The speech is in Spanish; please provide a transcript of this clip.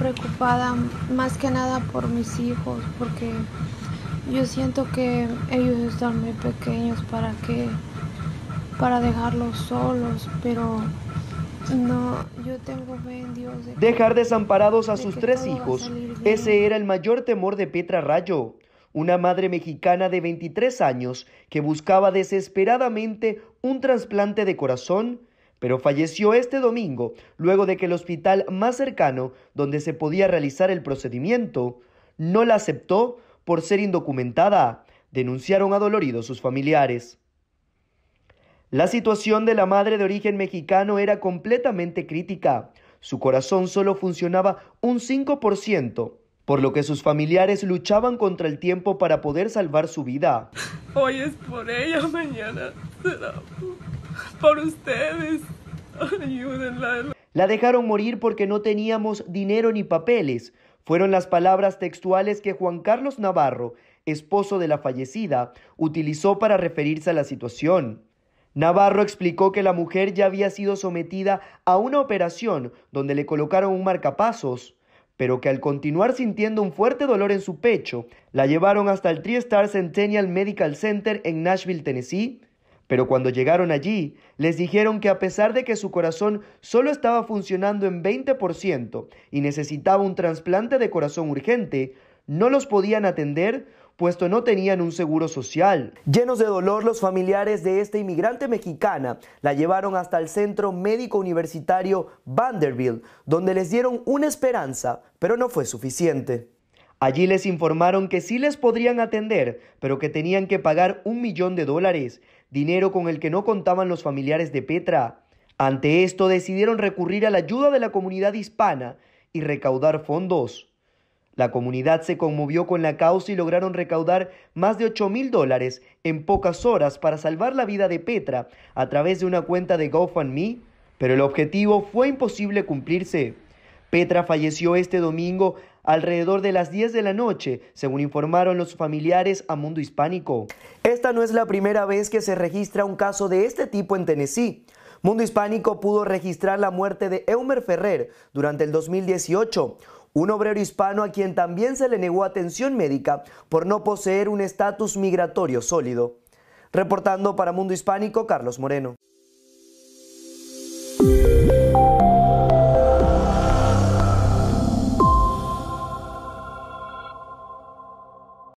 preocupada más que nada por mis hijos, porque yo siento que ellos están muy pequeños para que para dejarlos solos, pero no, yo tengo fe en Dios. Dejar desamparados a sus tres hijos, ese era el mayor temor de Petra Rayo, una madre mexicana de 23 años que buscaba desesperadamente un trasplante de corazón pero falleció este domingo luego de que el hospital más cercano donde se podía realizar el procedimiento no la aceptó por ser indocumentada, denunciaron adoloridos sus familiares. La situación de la madre de origen mexicano era completamente crítica. Su corazón solo funcionaba un 5%, por lo que sus familiares luchaban contra el tiempo para poder salvar su vida. Hoy es por ella, mañana por ustedes. La dejaron morir porque no teníamos dinero ni papeles. Fueron las palabras textuales que Juan Carlos Navarro, esposo de la fallecida, utilizó para referirse a la situación. Navarro explicó que la mujer ya había sido sometida a una operación donde le colocaron un marcapasos, pero que al continuar sintiendo un fuerte dolor en su pecho, la llevaron hasta el Tri-Star Centennial Medical Center en Nashville, Tennessee, pero cuando llegaron allí, les dijeron que a pesar de que su corazón solo estaba funcionando en 20% y necesitaba un trasplante de corazón urgente, no los podían atender puesto no tenían un seguro social. Llenos de dolor, los familiares de esta inmigrante mexicana la llevaron hasta el Centro Médico Universitario Vanderbilt, donde les dieron una esperanza, pero no fue suficiente. Allí les informaron que sí les podrían atender, pero que tenían que pagar un millón de dólares, dinero con el que no contaban los familiares de Petra. Ante esto decidieron recurrir a la ayuda de la comunidad hispana y recaudar fondos. La comunidad se conmovió con la causa y lograron recaudar más de 8 mil dólares en pocas horas para salvar la vida de Petra a través de una cuenta de GoFundMe, pero el objetivo fue imposible cumplirse. Petra falleció este domingo alrededor de las 10 de la noche, según informaron los familiares a Mundo Hispánico. Esta no es la primera vez que se registra un caso de este tipo en Tennessee. Mundo Hispánico pudo registrar la muerte de Eumer Ferrer durante el 2018, un obrero hispano a quien también se le negó atención médica por no poseer un estatus migratorio sólido. Reportando para Mundo Hispánico, Carlos Moreno.